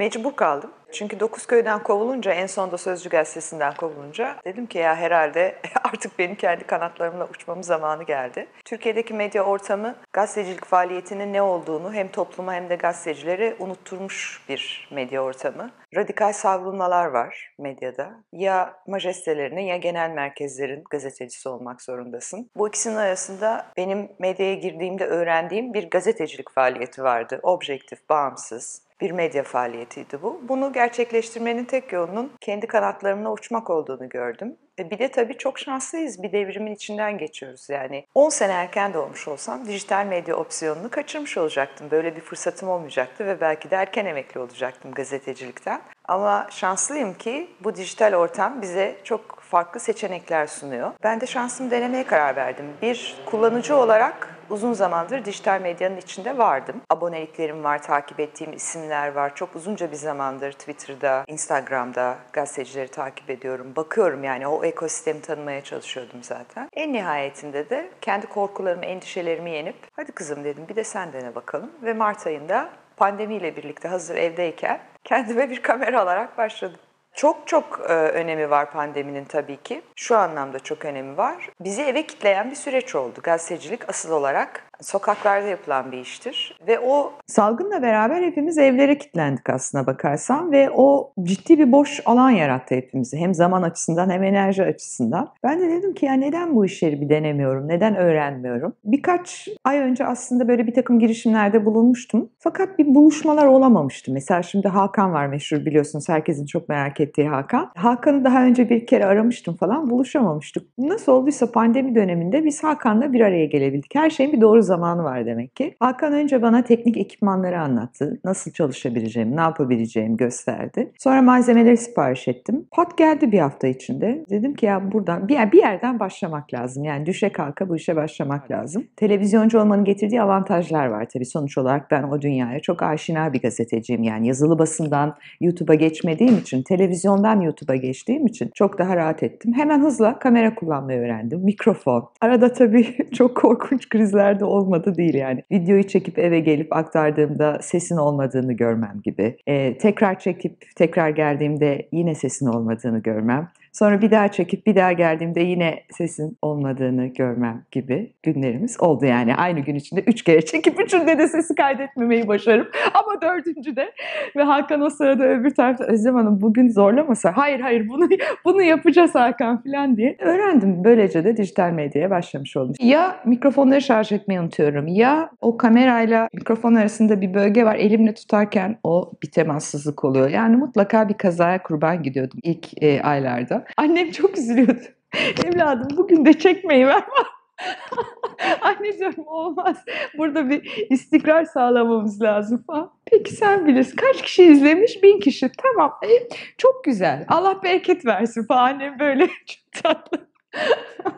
Mecbur kaldım. Çünkü dokuz köyden kovulunca, en sonda Sözcü Gazetesi'nden kovulunca dedim ki ya herhalde artık benim kendi kanatlarımla uçmamın zamanı geldi. Türkiye'deki medya ortamı gazetecilik faaliyetinin ne olduğunu hem topluma hem de gazetecilere unutturmuş bir medya ortamı. Radikal savrulmalar var medyada. Ya majestelerine ya genel merkezlerin gazetecisi olmak zorundasın. Bu ikisinin arasında benim medyaya girdiğimde öğrendiğim bir gazetecilik faaliyeti vardı. Objektif, bağımsız, bir medya faaliyetiydi bu. Bunu gerçekleştirmenin tek yolunun kendi kanatlarımla uçmak olduğunu gördüm. E, bir de tabii çok şanslıyız. Bir devrimin içinden geçiyoruz yani. 10 sene erken doğmuş olsam dijital medya opsiyonunu kaçırmış olacaktım. Böyle bir fırsatım olmayacaktı ve belki de erken emekli olacaktım gazetecilikten. Ama şanslıyım ki bu dijital ortam bize çok farklı seçenekler sunuyor. Ben de şansımı denemeye karar verdim. Bir kullanıcı olarak uzun zamandır dijital medyanın içinde vardım. Aboneliklerim var, takip ettiğim isimler var. Çok uzunca bir zamandır Twitter'da, Instagram'da gazetecileri takip ediyorum. Bakıyorum yani o ekosistemi tanımaya çalışıyordum zaten. En nihayetinde de kendi korkularımı, endişelerimi yenip hadi kızım dedim bir de sen dene bakalım. Ve Mart ayında pandemiyle birlikte hazır evdeyken kendime bir kamera alarak başladım. Çok çok e, önemi var pandeminin tabii ki. Şu anlamda çok önemi var. Bizi eve kitleyen bir süreç oldu. Gazetecilik asıl olarak sokaklarda yapılan bir iştir. Ve o salgınla beraber hepimiz evlere kilitlendik aslına bakarsan ve o ciddi bir boş alan yarattı hepimizi. Hem zaman açısından hem enerji açısından. Ben de dedim ki ya neden bu işleri bir denemiyorum, neden öğrenmiyorum? Birkaç ay önce aslında böyle bir takım girişimlerde bulunmuştum. Fakat bir buluşmalar olamamıştı. Mesela şimdi Hakan var meşhur biliyorsunuz herkesin çok merak ettiği Hakan. Hakan'ı daha önce bir kere aramıştım falan buluşamamıştık. Nasıl olduysa pandemi döneminde biz Hakan'la bir araya gelebildik. Her şeyin bir doğru zamanı var demek ki. Hakan önce bana teknik ekipmanları anlattı. Nasıl çalışabileceğimi, ne yapabileceğimi gösterdi. Sonra malzemeleri sipariş ettim. Pat geldi bir hafta içinde. Dedim ki ya buradan bir, bir yerden başlamak lazım. Yani düşe kalka bu işe başlamak lazım. Televizyoncu olmanın getirdiği avantajlar var tabii. Sonuç olarak ben o dünyaya çok aşina bir gazeteciyim. Yani yazılı basından YouTube'a geçmediğim için, televizyondan YouTube'a geçtiğim için çok daha rahat ettim. Hemen hızla kamera kullanmayı öğrendim. Mikrofon. Arada tabii çok korkunç krizlerde de olmadı değil yani. Videoyu çekip eve gelip aktardığımda sesin olmadığını görmem gibi. E, tekrar çekip tekrar geldiğimde yine sesin olmadığını görmem. Sonra bir daha çekip bir daha geldiğimde yine sesin olmadığını görmem gibi günlerimiz oldu yani. Aynı gün içinde üç kere çekip üçünde de sesi kaydetmemeyi başarıp ama dördüncü de ve Hakan o sırada öbür tarafta Özlem Hanım bugün zorlamasa hayır hayır bunu bunu yapacağız Hakan falan diye öğrendim. Böylece de dijital medyaya başlamış oldum. Ya mikrofonları şarj etmeyi unutuyorum ya o kamerayla mikrofon arasında bir bölge var elimle tutarken o bir temassızlık oluyor. Yani mutlaka bir kazaya kurban gidiyordum ilk e, aylarda. Annem çok üzülüyordu. Evladım bugün de çekmeyi ver. Anne diyorum olmaz. Burada bir istikrar sağlamamız lazım falan. Peki sen bilirsin. Kaç kişi izlemiş? Bin kişi. Tamam. E, çok güzel. Allah bereket versin falan. Annem böyle çok tatlı.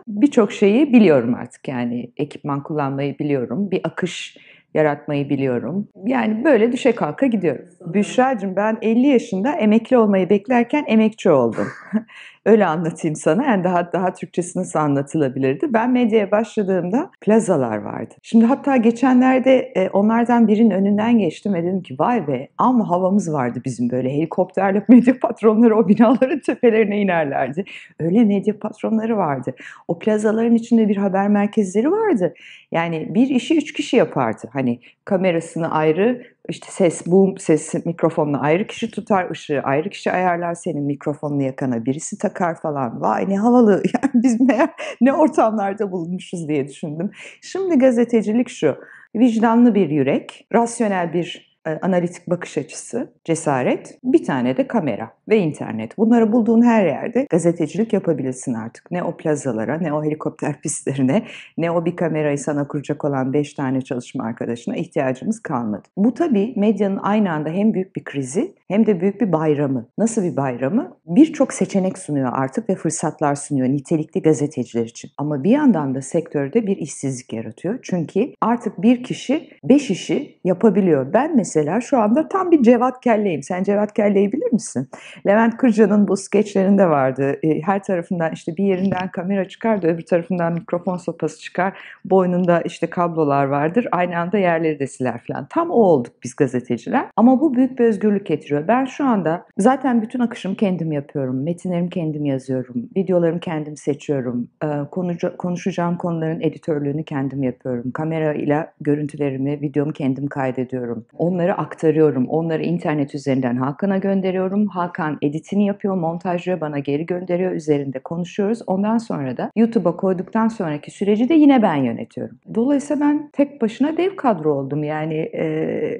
Birçok şeyi biliyorum artık yani ekipman kullanmayı biliyorum. Bir akış yaratmayı biliyorum. Yani böyle düşe kalka gidiyoruz. Büşra'cığım ben 50 yaşında emekli olmayı beklerken emekçi oldum. Öyle anlatayım sana. Yani daha daha Türkçesi nasıl anlatılabilirdi? Ben medyaya başladığımda plazalar vardı. Şimdi hatta geçenlerde e, onlardan birinin önünden geçtim ve dedim ki vay be ama havamız vardı bizim böyle helikopterle medya patronları o binaların tepelerine inerlerdi. Öyle medya patronları vardı. O plazaların içinde bir haber merkezleri vardı. Yani bir işi üç kişi yapardı. Hani kamerasını ayrı, işte ses, boom ses mikrofonla ayrı kişi tutar, ışığı ayrı kişi ayarlar, senin mikrofonunu yakana birisi takar falan. Vay ne havalı, yani biz ne, ne ortamlarda bulunmuşuz diye düşündüm. Şimdi gazetecilik şu, vicdanlı bir yürek, rasyonel bir e, analitik bakış açısı, cesaret, bir tane de kamera ve internet. Bunları bulduğun her yerde gazetecilik yapabilirsin artık. Ne o plazalara, ne o helikopter pistlerine, ne o bir kamerayı sana kuracak olan 5 tane çalışma arkadaşına ihtiyacımız kalmadı. Bu tabii medyanın aynı anda hem büyük bir krizi hem de büyük bir bayramı. Nasıl bir bayramı? Birçok seçenek sunuyor artık ve fırsatlar sunuyor nitelikli gazeteciler için. Ama bir yandan da sektörde bir işsizlik yaratıyor. Çünkü artık bir kişi 5 işi yapabiliyor. Ben mesela mesela şu anda tam bir Cevat Kelle'yim. Sen Cevat Kelle'yi bilir misin? Levent Kırca'nın bu skeçlerinde vardı. E, her tarafından işte bir yerinden kamera çıkar da öbür tarafından mikrofon sopası çıkar. Boynunda işte kablolar vardır. Aynı anda yerleri de siler falan. Tam o olduk biz gazeteciler. Ama bu büyük bir özgürlük getiriyor. Ben şu anda zaten bütün akışımı kendim yapıyorum. Metinlerimi kendim yazıyorum. Videolarımı kendim seçiyorum. E, konuşacağım konuların editörlüğünü kendim yapıyorum. Kamera ile görüntülerimi, videomu kendim kaydediyorum. Onları onları aktarıyorum. Onları internet üzerinden Hakan'a gönderiyorum. Hakan editini yapıyor, montajlıyor, bana geri gönderiyor. Üzerinde konuşuyoruz. Ondan sonra da YouTube'a koyduktan sonraki süreci de yine ben yönetiyorum. Dolayısıyla ben tek başına dev kadro oldum. Yani e,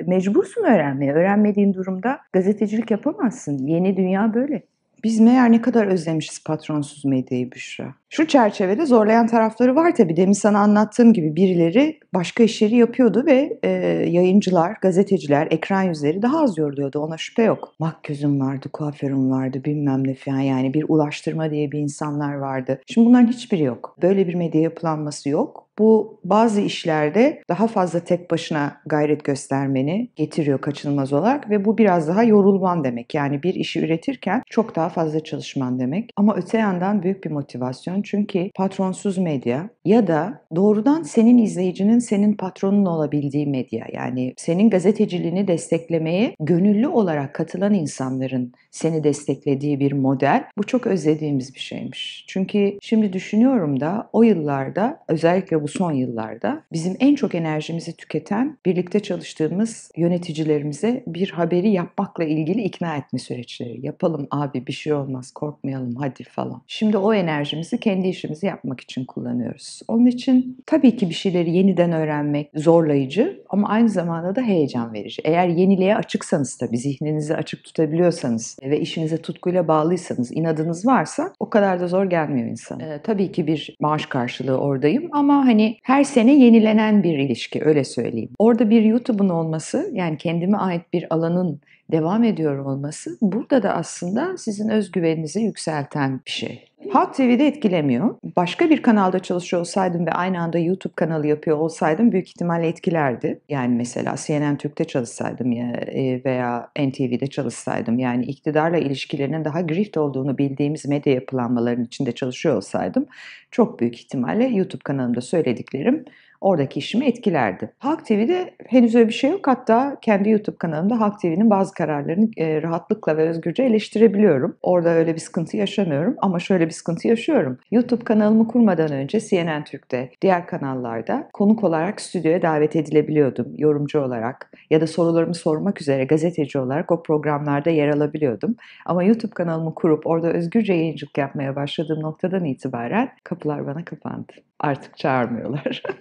mecbursun öğrenmeye. Öğrenmediğin durumda gazetecilik yapamazsın. Yeni dünya böyle. Biz meğer ne kadar özlemişiz patronsuz medyayı Büşra. Şu çerçevede zorlayan tarafları var tabii. Demin sana anlattığım gibi birileri başka işleri yapıyordu ve e, yayıncılar, gazeteciler, ekran yüzleri daha az yoruluyordu. Ona şüphe yok. Mak Makyözüm vardı, kuaförüm vardı, bilmem ne falan yani bir ulaştırma diye bir insanlar vardı. Şimdi bunların hiçbiri yok. Böyle bir medya yapılanması yok. Bu bazı işlerde daha fazla tek başına gayret göstermeni getiriyor kaçınılmaz olarak ve bu biraz daha yorulman demek. Yani bir işi üretirken çok daha fazla çalışman demek. Ama öte yandan büyük bir motivasyon çünkü patronsuz medya ya da doğrudan senin izleyicinin senin patronun olabildiği medya yani senin gazeteciliğini desteklemeye gönüllü olarak katılan insanların seni desteklediği bir model bu çok özlediğimiz bir şeymiş. Çünkü şimdi düşünüyorum da o yıllarda özellikle bu son yıllarda bizim en çok enerjimizi tüketen birlikte çalıştığımız yöneticilerimize bir haberi yapmakla ilgili ikna etme süreçleri. Yapalım abi bir şey olmaz korkmayalım hadi falan. Şimdi o enerjimizi kendi işimizi yapmak için kullanıyoruz. Onun için tabii ki bir şeyleri yeniden öğrenmek zorlayıcı ama aynı zamanda da heyecan verici. Eğer yeniliğe açıksanız tabii zihninizi açık tutabiliyorsanız ve işinize tutkuyla bağlıysanız, inadınız varsa o kadar da zor gelmiyor insan. Ee, tabii ki bir maaş karşılığı oradayım ama hani her sene yenilenen bir ilişki öyle söyleyeyim. Orada bir YouTube'un olması yani kendime ait bir alanın devam ediyor olması burada da aslında sizin özgüveninizi yükselten bir şey. Halk TV'de etkilemiyor. Başka bir kanalda çalışıyor olsaydım ve aynı anda YouTube kanalı yapıyor olsaydım büyük ihtimalle etkilerdi. Yani mesela CNN Türk'te çalışsaydım ya e, veya NTV'de çalışsaydım yani iktidarla ilişkilerinin daha grift olduğunu bildiğimiz medya yapılanmalarının içinde çalışıyor olsaydım çok büyük ihtimalle YouTube kanalımda söylediklerim oradaki işimi etkilerdi. Halk TV'de henüz öyle bir şey yok. Hatta kendi YouTube kanalımda Halk TV'nin bazı kararlarını e, rahatlıkla ve özgürce eleştirebiliyorum. Orada öyle bir sıkıntı yaşamıyorum ama şöyle bir sıkıntı yaşıyorum. YouTube kanalımı kurmadan önce CNN Türk'te, diğer kanallarda konuk olarak stüdyoya davet edilebiliyordum yorumcu olarak ya da sorularımı sormak üzere gazeteci olarak o programlarda yer alabiliyordum. Ama YouTube kanalımı kurup orada özgürce yayıncılık yapmaya başladığım noktadan itibaren kapılar bana kapandı. Artık çağırmıyorlar.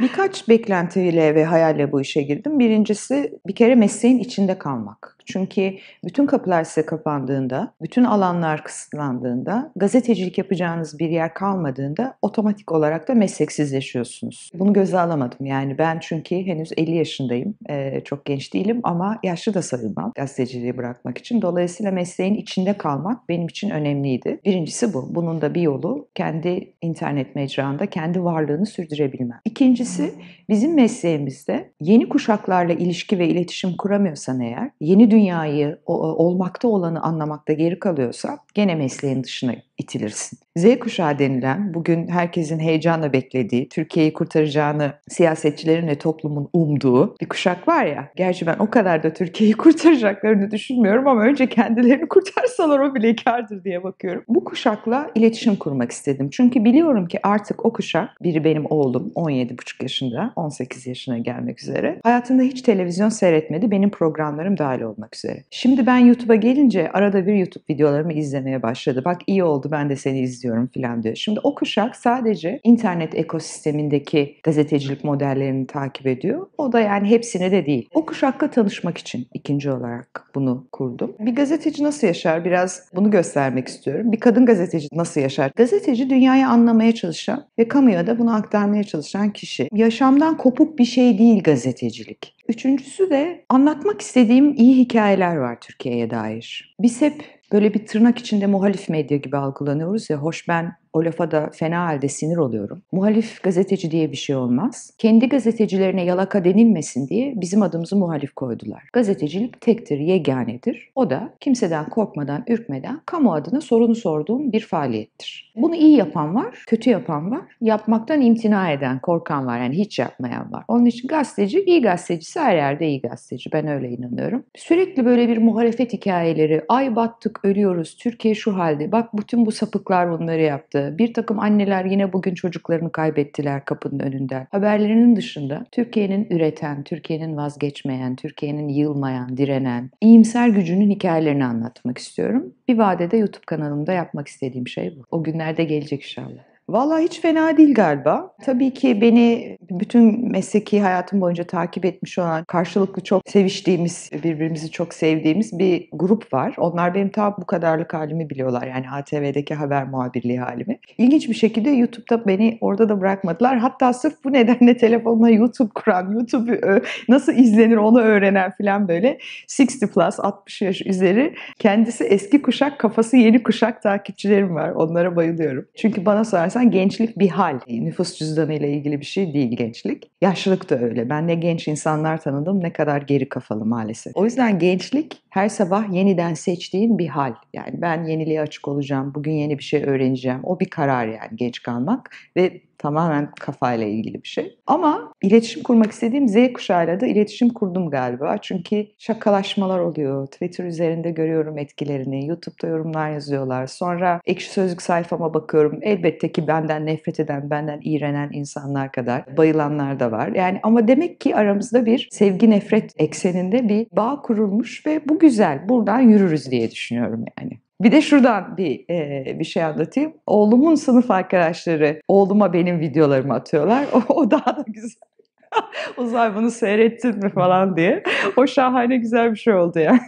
Birkaç beklentiyle ve hayalle bu işe girdim. Birincisi bir kere mesleğin içinde kalmak. Çünkü bütün kapılar size kapandığında, bütün alanlar kısıtlandığında, gazetecilik yapacağınız bir yer kalmadığında otomatik olarak da mesleksizleşiyorsunuz. Bunu göze alamadım. Yani ben çünkü henüz 50 yaşındayım. Ee, çok genç değilim ama yaşlı da sayılmam gazeteciliği bırakmak için. Dolayısıyla mesleğin içinde kalmak benim için önemliydi. Birincisi bu. Bunun da bir yolu kendi internet mecranda kendi varlığını sürdürebilmem. İkincisi bizim mesleğimizde yeni kuşaklarla ilişki ve iletişim kuramıyorsan eğer, yeni dünyayı, olmakta olanı anlamakta geri kalıyorsa gene mesleğin dışına itilirsin. Z kuşağı denilen bugün herkesin heyecanla beklediği, Türkiye'yi kurtaracağını siyasetçilerin ve toplumun umduğu bir kuşak var ya. Gerçi ben o kadar da Türkiye'yi kurtaracaklarını düşünmüyorum ama önce kendilerini kurtarsalar o bile kardır diye bakıyorum. Bu kuşakla iletişim kurmak istedim. Çünkü biliyorum ki artık o kuşak, biri benim oğlum 17,5 yaşında, 18 yaşına gelmek üzere. Hayatında hiç televizyon seyretmedi, benim programlarım dahil olmak yapmak üzere. Şimdi ben YouTube'a gelince arada bir YouTube videolarımı izlemeye başladı. Bak iyi oldu ben de seni izliyorum filan diyor. Şimdi o kuşak sadece internet ekosistemindeki gazetecilik modellerini takip ediyor. O da yani hepsine de değil. O kuşakla tanışmak için ikinci olarak bunu kurdum. Bir gazeteci nasıl yaşar biraz bunu göstermek istiyorum. Bir kadın gazeteci nasıl yaşar? Gazeteci dünyayı anlamaya çalışan ve kamuya da bunu aktarmaya çalışan kişi. Yaşamdan kopuk bir şey değil gazetecilik. Üçüncüsü de anlatmak istediğim iyi hikayeler var Türkiye'ye dair. Biz hep böyle bir tırnak içinde muhalif medya gibi algılanıyoruz ya. Hoş ben o lafa da fena halde sinir oluyorum. Muhalif gazeteci diye bir şey olmaz. Kendi gazetecilerine yalaka denilmesin diye bizim adımızı muhalif koydular. Gazetecilik tektir, yeganedir. O da kimseden korkmadan, ürkmeden kamu adına sorunu sorduğum bir faaliyettir. Bunu iyi yapan var, kötü yapan var. Yapmaktan imtina eden, korkan var. Yani hiç yapmayan var. Onun için gazeteci, iyi gazetecisi her yerde iyi gazeteci. Ben öyle inanıyorum. Sürekli böyle bir muhalefet hikayeleri, ay battık, ölüyoruz, Türkiye şu halde, bak bütün bu sapıklar bunları yaptı ee, bir takım anneler yine bugün çocuklarını kaybettiler kapının önünden. Haberlerinin dışında Türkiye'nin üreten, Türkiye'nin vazgeçmeyen, Türkiye'nin yılmayan, direnen, iyimser gücünün hikayelerini anlatmak istiyorum. Bir vadede YouTube kanalımda yapmak istediğim şey bu. O günlerde gelecek inşallah. Valla hiç fena değil galiba. Tabii ki beni bütün mesleki hayatım boyunca takip etmiş olan karşılıklı çok seviştiğimiz, birbirimizi çok sevdiğimiz bir grup var. Onlar benim tam bu kadarlık halimi biliyorlar. Yani ATV'deki haber muhabirliği halimi. İlginç bir şekilde YouTube'da beni orada da bırakmadılar. Hatta sırf bu nedenle telefonuma YouTube kuran, YouTube nasıl izlenir onu öğrenen falan böyle 60 plus 60 yaş üzeri kendisi eski kuşak kafası yeni kuşak takipçilerim var. Onlara bayılıyorum. Çünkü bana sorarsan Esasen gençlik bir hal. E, nüfus cüzdanı ile ilgili bir şey değil gençlik. Yaşlılık da öyle. Ben ne genç insanlar tanıdım ne kadar geri kafalı maalesef. O yüzden gençlik her sabah yeniden seçtiğin bir hal. Yani ben yeniliğe açık olacağım, bugün yeni bir şey öğreneceğim. O bir karar yani geç kalmak ve tamamen kafayla ilgili bir şey. Ama iletişim kurmak istediğim Z kuşağıyla da iletişim kurdum galiba. Çünkü şakalaşmalar oluyor. Twitter üzerinde görüyorum etkilerini. YouTube'da yorumlar yazıyorlar. Sonra ekşi sözlük sayfama bakıyorum. Elbette ki benden nefret eden, benden iğrenen insanlar kadar bayılanlar da var. Yani ama demek ki aramızda bir sevgi nefret ekseninde bir bağ kurulmuş ve bugün güzel. Buradan yürürüz diye düşünüyorum yani. Bir de şuradan bir e, bir şey anlatayım. Oğlumun sınıf arkadaşları oğluma benim videolarımı atıyorlar. O, o daha da güzel. Uzay bunu seyrettin mi falan diye. O şahane güzel bir şey oldu ya.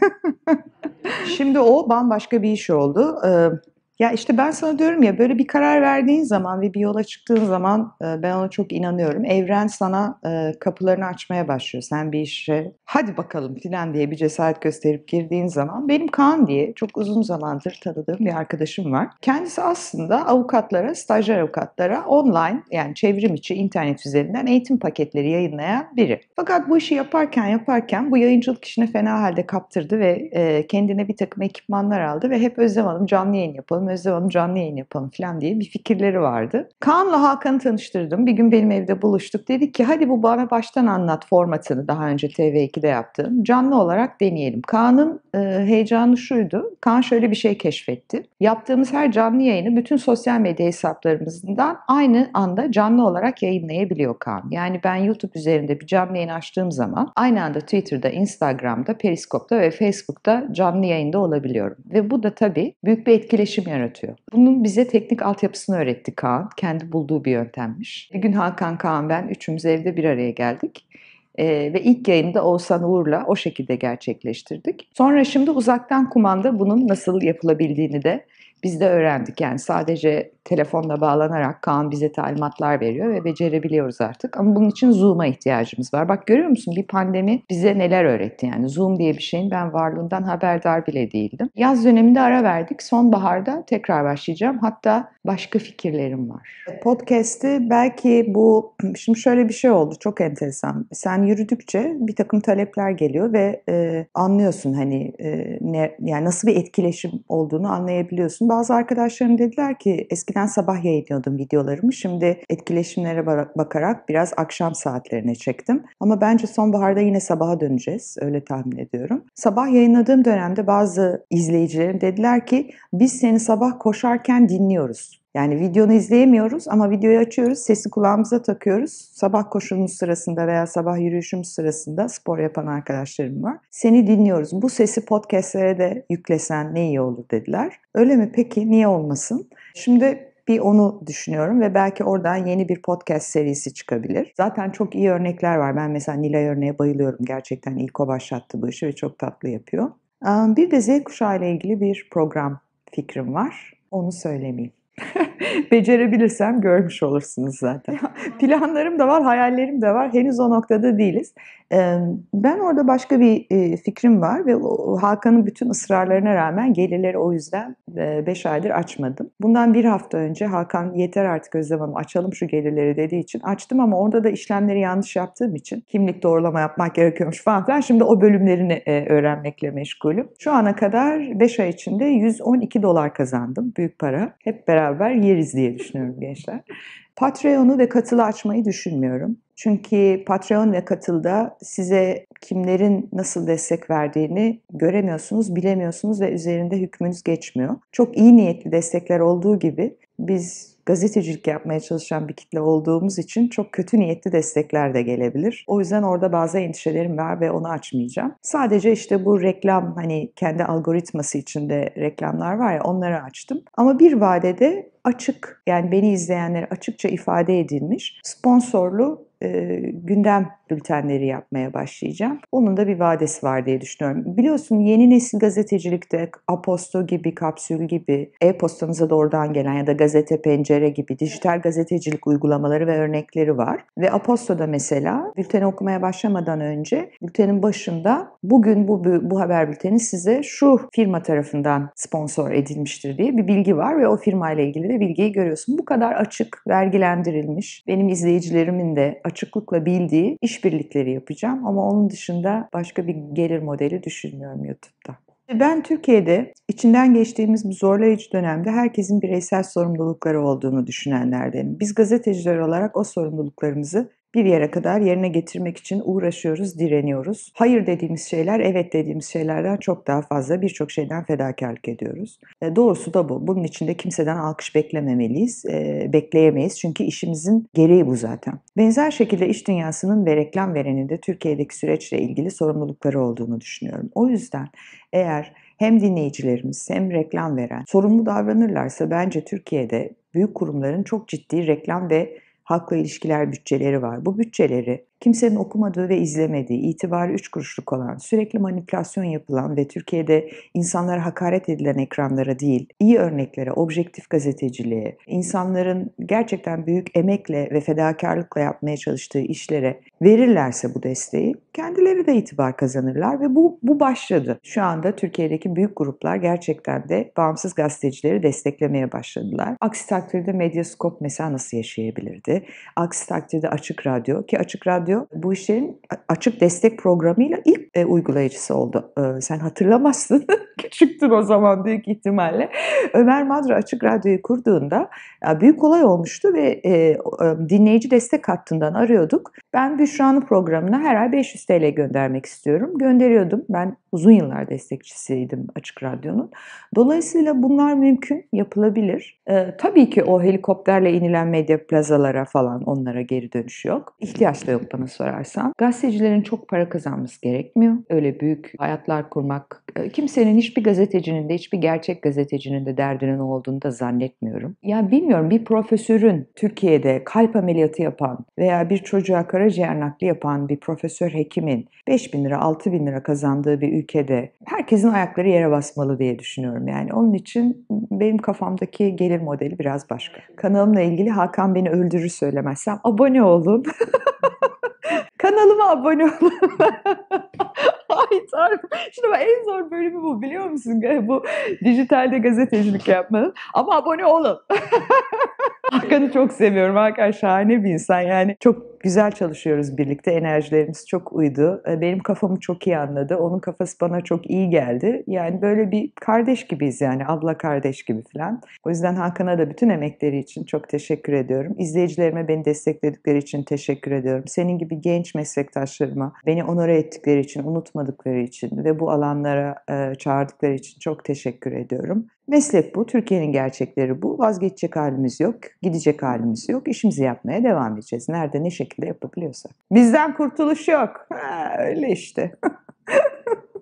Şimdi o bambaşka bir iş oldu. Ee, ya işte ben sana diyorum ya böyle bir karar verdiğin zaman ve bir yola çıktığın zaman e, ben ona çok inanıyorum. Evren sana e, kapılarını açmaya başlıyor. Sen bir işe hadi bakalım filan diye bir cesaret gösterip girdiğin zaman benim Kaan diye çok uzun zamandır tanıdığım bir arkadaşım var. Kendisi aslında avukatlara, stajyer avukatlara online yani çevrim içi internet üzerinden eğitim paketleri yayınlayan biri. Fakat bu işi yaparken yaparken bu yayıncılık işine fena halde kaptırdı ve e, kendine bir takım ekipmanlar aldı ve hep Özlem Hanım canlı yayın yapalım yapalım, Özlem Hanım canlı yayın yapalım falan diye bir fikirleri vardı. Kaan'la Hakan'ı tanıştırdım. Bir gün benim evde buluştuk. Dedik ki hadi bu bana baştan anlat formatını daha önce TV2'de yaptığım. Canlı olarak deneyelim. Kaan'ın e, heyecanı şuydu. Kaan şöyle bir şey keşfetti. Yaptığımız her canlı yayını bütün sosyal medya hesaplarımızdan aynı anda canlı olarak yayınlayabiliyor Kaan. Yani ben YouTube üzerinde bir canlı yayın açtığım zaman aynı anda Twitter'da, Instagram'da, Periskop'ta ve Facebook'ta canlı yayında olabiliyorum. Ve bu da tabii büyük bir etkileşim yaratıyor yaratıyor. Bunun bize teknik altyapısını öğretti Kaan. Kendi bulduğu bir yöntemmiş. Bir gün Hakan, Kaan, ben üçümüz evde bir araya geldik. Ee, ve ilk yayında Oğuzhan Uğur'la o şekilde gerçekleştirdik. Sonra şimdi uzaktan kumanda bunun nasıl yapılabildiğini de biz de öğrendik. Yani sadece telefonla bağlanarak Kaan bize talimatlar veriyor ve becerebiliyoruz artık. Ama bunun için Zoom'a ihtiyacımız var. Bak görüyor musun bir pandemi bize neler öğretti yani. Zoom diye bir şeyin ben varlığından haberdar bile değildim. Yaz döneminde ara verdik. Sonbaharda tekrar başlayacağım. Hatta başka fikirlerim var. Podcast'i belki bu şimdi şöyle bir şey oldu çok enteresan. Sen yürüdükçe bir takım talepler geliyor ve e, anlıyorsun hani e, ne yani nasıl bir etkileşim olduğunu anlayabiliyorsun. Bazı arkadaşlarım dediler ki eski Eskiden sabah yayınlıyordum videolarımı. Şimdi etkileşimlere bakarak biraz akşam saatlerine çektim. Ama bence sonbaharda yine sabaha döneceğiz. Öyle tahmin ediyorum. Sabah yayınladığım dönemde bazı izleyicilerim dediler ki biz seni sabah koşarken dinliyoruz. Yani videonu izleyemiyoruz ama videoyu açıyoruz, sesi kulağımıza takıyoruz. Sabah koşumuz sırasında veya sabah yürüyüşümüz sırasında spor yapan arkadaşlarım var. Seni dinliyoruz. Bu sesi podcastlere de yüklesen ne iyi olur dediler. Öyle mi? Peki niye olmasın? Şimdi bir onu düşünüyorum ve belki oradan yeni bir podcast serisi çıkabilir. Zaten çok iyi örnekler var. Ben mesela Nilay örneğe bayılıyorum. Gerçekten ilk o başlattı bu işi ve çok tatlı yapıyor. Bir de Z kuşağı ile ilgili bir program fikrim var. Onu söylemeyeyim. Becerebilirsem görmüş olursunuz zaten. Planlarım da var, hayallerim de var. Henüz o noktada değiliz. Ben orada başka bir fikrim var ve Hakan'ın bütün ısrarlarına rağmen gelirleri o yüzden 5 aydır açmadım. Bundan bir hafta önce Hakan yeter artık Özlem Hanım açalım şu gelirleri dediği için açtım ama orada da işlemleri yanlış yaptığım için kimlik doğrulama yapmak gerekiyormuş falan filan. Şimdi o bölümlerini öğrenmekle meşgulüm. Şu ana kadar 5 ay içinde 112 dolar kazandım. Büyük para. Hep beraber yeriz diye düşünüyorum gençler. Patreon'u ve katılı açmayı düşünmüyorum. Çünkü Patreon ve katılda size kimlerin nasıl destek verdiğini göremiyorsunuz, bilemiyorsunuz ve üzerinde hükmünüz geçmiyor. Çok iyi niyetli destekler olduğu gibi biz gazetecilik yapmaya çalışan bir kitle olduğumuz için çok kötü niyetli destekler de gelebilir. O yüzden orada bazı endişelerim var ve onu açmayacağım. Sadece işte bu reklam hani kendi algoritması içinde reklamlar var ya onları açtım. Ama bir vadede açık yani beni izleyenlere açıkça ifade edilmiş sponsorlu e, gündem bültenleri yapmaya başlayacağım. Onun da bir vadesi var diye düşünüyorum. Biliyorsun yeni nesil gazetecilikte Aposto gibi, Kapsül gibi, e-postamıza doğrudan gelen ya da gazete pencere gibi dijital gazetecilik uygulamaları ve örnekleri var. Ve Aposto'da mesela bülteni okumaya başlamadan önce bültenin başında bugün bu, bu haber bülteni size şu firma tarafından sponsor edilmiştir diye bir bilgi var ve o firmayla ilgili de ve bilgiyi görüyorsun. Bu kadar açık, vergilendirilmiş, benim izleyicilerimin de açıklıkla bildiği işbirlikleri yapacağım. Ama onun dışında başka bir gelir modeli düşünmüyorum YouTube'da. Ben Türkiye'de içinden geçtiğimiz bu zorlayıcı dönemde herkesin bireysel sorumlulukları olduğunu düşünenlerdenim. Biz gazeteciler olarak o sorumluluklarımızı bir yere kadar yerine getirmek için uğraşıyoruz, direniyoruz. Hayır dediğimiz şeyler, evet dediğimiz şeylerden çok daha fazla birçok şeyden fedakarlık ediyoruz. E, doğrusu da bu. Bunun için de kimseden alkış beklememeliyiz, e, bekleyemeyiz. Çünkü işimizin gereği bu zaten. Benzer şekilde iş dünyasının ve reklam vereninde Türkiye'deki süreçle ilgili sorumlulukları olduğunu düşünüyorum. O yüzden eğer hem dinleyicilerimiz hem reklam veren sorumlu davranırlarsa bence Türkiye'de büyük kurumların çok ciddi reklam ve halkla ilişkiler bütçeleri var. Bu bütçeleri kimsenin okumadığı ve izlemediği, itibarı üç kuruşluk olan, sürekli manipülasyon yapılan ve Türkiye'de insanlara hakaret edilen ekranlara değil, iyi örneklere, objektif gazeteciliğe, insanların gerçekten büyük emekle ve fedakarlıkla yapmaya çalıştığı işlere verirlerse bu desteği, kendileri de itibar kazanırlar ve bu, bu başladı. Şu anda Türkiye'deki büyük gruplar gerçekten de bağımsız gazetecileri desteklemeye başladılar. Aksi takdirde Medyascope mesela nasıl yaşayabilirdi? Aksi takdirde Açık Radyo ki Açık Radyo Radyo bu işlerin açık destek programıyla ilk e, uygulayıcısı oldu. E, sen hatırlamazsın. Küçüktün o zaman büyük ihtimalle. Ömer Madra Açık Radyo'yu kurduğunda ya, büyük olay olmuştu ve e, e, dinleyici destek hattından arıyorduk. Ben Büşra'nın programına her ay 500 TL göndermek istiyorum. Gönderiyordum. Ben uzun yıllar destekçisiydim Açık Radyo'nun. Dolayısıyla bunlar mümkün, yapılabilir. E, tabii ki o helikopterle inilen medya plazalara falan onlara geri dönüş yok. İhtiyaç da yok bana sorarsan. Gazetecilerin çok para kazanması gerekmiyor. Öyle büyük hayatlar kurmak. E, kimsenin hiçbir gazetecinin de hiçbir gerçek gazetecinin de derdinin olduğunu da zannetmiyorum. Ya yani bilmiyorum bir profesörün Türkiye'de kalp ameliyatı yapan veya bir çocuğa karaciğer nakli yapan bir profesör hekimin 5 bin lira 6 bin lira kazandığı bir ülke ülkede herkesin ayakları yere basmalı diye düşünüyorum yani. Onun için benim kafamdaki gelir modeli biraz başka. Kanalımla ilgili Hakan beni öldürür söylemezsem abone olun. Kanalıma abone olun. Ay tanrım. Şimdi bak en zor bölümü bu biliyor musun? Bu dijitalde gazetecilik yapmanın. Ama abone olun. Hakan'ı çok seviyorum. Hakan şahane bir insan. Yani çok güzel çalışıyoruz birlikte. Enerjilerimiz çok uydu. Ee, benim kafamı çok iyi anladı. Onun kafası bana çok iyi geldi. Yani böyle bir kardeş gibiyiz yani. Abla kardeş gibi falan. O yüzden Hakan'a da bütün emekleri için çok teşekkür ediyorum. İzleyicilerime beni destekledikleri için teşekkür ediyorum. Senin gibi genç meslektaşlarıma beni onore ettikleri için, unutmadıkları için ve bu alanlara e, çağırdıkları için çok teşekkür ediyorum. Meslek bu, Türkiye'nin gerçekleri bu. Vazgeçecek halimiz yok, gidecek halimiz yok. İşimizi yapmaya devam edeceğiz. Nerede ne şekilde yapabiliyorsak. Bizden kurtuluş yok. Ha, öyle işte.